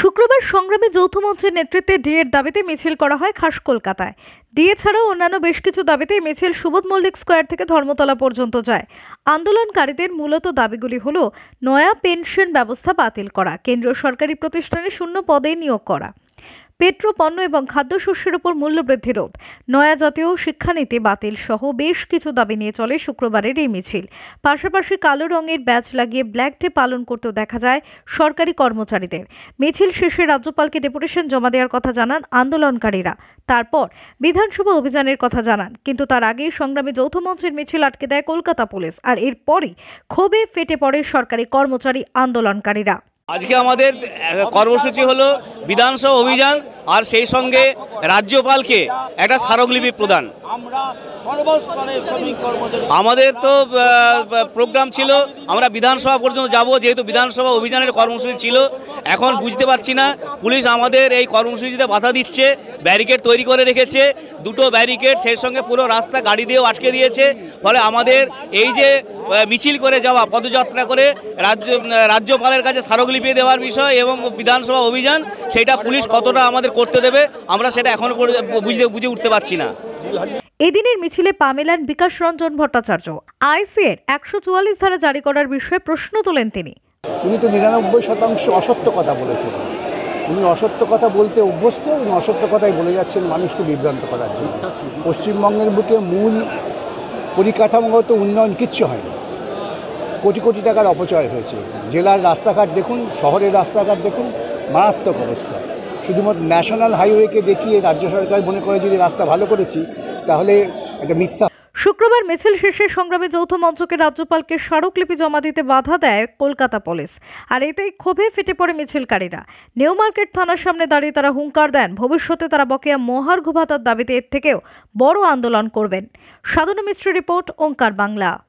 শুক্রবার যৌথ যৌথমন্ত্রীর নেতৃত্বে ডি এর দাবিতে মিছিল করা হয় খাস কলকাতায় ডিএ ছাড়াও অন্যান্য বেশ কিছু দাবিতে মিছিল সুবোধ মল্লিক স্কোয়ার থেকে ধর্মতলা পর্যন্ত যায় আন্দোলনকারীদের মূলত দাবিগুলি হল নয়া পেনশন ব্যবস্থা বাতিল করা কেন্দ্রীয় সরকারি প্রতিষ্ঠানে শূন্য পদে নিয়োগ করা পেট্রোপণ্য এবং খাদ্যশস্যের উপর মূল্যবৃদ্ধি রোধ নয়া জাতীয় শিক্ষানীতি বাতিল সহ বেশ কিছু দাবি নিয়ে চলে শুক্রবারের এই মিছিল পাশাপাশি কালো রঙের ব্যাচ লাগিয়ে ব্ল্যাক ডে পালন করতেও দেখা যায় সরকারি কর্মচারীদের মিছিল শেষে রাজ্যপালকে ডেপুটেশন জমা দেওয়ার কথা জানান আন্দোলনকারীরা তারপর বিধানসভা অভিযানের কথা জানান কিন্তু তার আগেই সংগ্রামে যৌথ মঞ্চের মিছিল আটকে দেয় কলকাতা পুলিশ আর এরপরই ক্ষোভে ফেটে পড়ে সরকারি কর্মচারী আন্দোলনকারীরা আজকে আমাদের কর্মসূচি হলো বিধানসভা অভিযান আর সেই সঙ্গে রাজ্যপালকে একটা স্মারকলিপি প্রদান আমাদের তো প্রোগ্রাম ছিল আমরা বিধানসভা পর্যন্ত যাব যেহেতু বিধানসভা অভিযানের কর্মসূচি ছিল এখন বুঝতে পারছি না পুলিশ আমাদের এই কর্মসূচিতে বাধা দিচ্ছে ব্যারিকেড তৈরি করে রেখেছে দুটো ব্যারিকেড সেই সঙ্গে পুরো রাস্তা গাড়ি দিয়েও আটকে দিয়েছে ফলে আমাদের এই যে মিছিল করে যাওয়া পদযাত্রা করে রাজ্য রাজ্যপালের কাছে স্মারকলিপি দেওয়ার বিষয় এবং বিধানসভা অভিযান সেটা পুলিশ কতটা আমাদের করতে দেবে আমরা সেটা এখনও বুঝতে বুঝে উঠতে পারছি না এদিনের মিছিলে পামেলান বিকাশ রঞ্জন ভট্টাচার্য আইসিএর একশো চুয়াল্লিশ ধারা জারি করার বিষয়ে প্রশ্ন তোলেন তিনি তুমি তো নিরানব্বই শতাংশ অসত্য কথা বলেছেন উনি অসত্য কথা বলতে অভ্যস্ত উনি অসত্য কথাই বলে যাচ্ছেন মানুষকে বিভ্রান্ত করার জন্য পশ্চিমবঙ্গের বুকে মূল পরিকাঠামোগত উন্নয়ন কিচ্ছু হয়নি কোটি কোটি টাকার অপচয় হয়েছে জেলার রাস্তাঘাট দেখুন শহরের রাস্তাঘাট দেখুন মারাত্মক অবস্থা শুধুমাত্র ন্যাশনাল হাইওয়েকে দেখিয়ে রাজ্য সরকার মনে করে যদি রাস্তা ভালো করেছি তাহলে একটা মিথ্যা শুক্রবার মিছিল শেষে সংগ্রামে যৌথ মঞ্চকে রাজ্যপালকে স্মারকলিপি জমা দিতে বাধা দেয় কলকাতা পুলিশ আর এতেই ক্ষোভে ফেটে পড়ে মিছিলকারীরা নিউ মার্কেট থানার সামনে দাঁড়িয়ে তারা হুঙ্কার দেন ভবিষ্যতে তারা বকেয়া মহার্ঘ ভাতার দাবিতে এর থেকেও বড় আন্দোলন করবেন সাধনা মিস্ট্রি রিপোর্ট ওঙ্কার বাংলা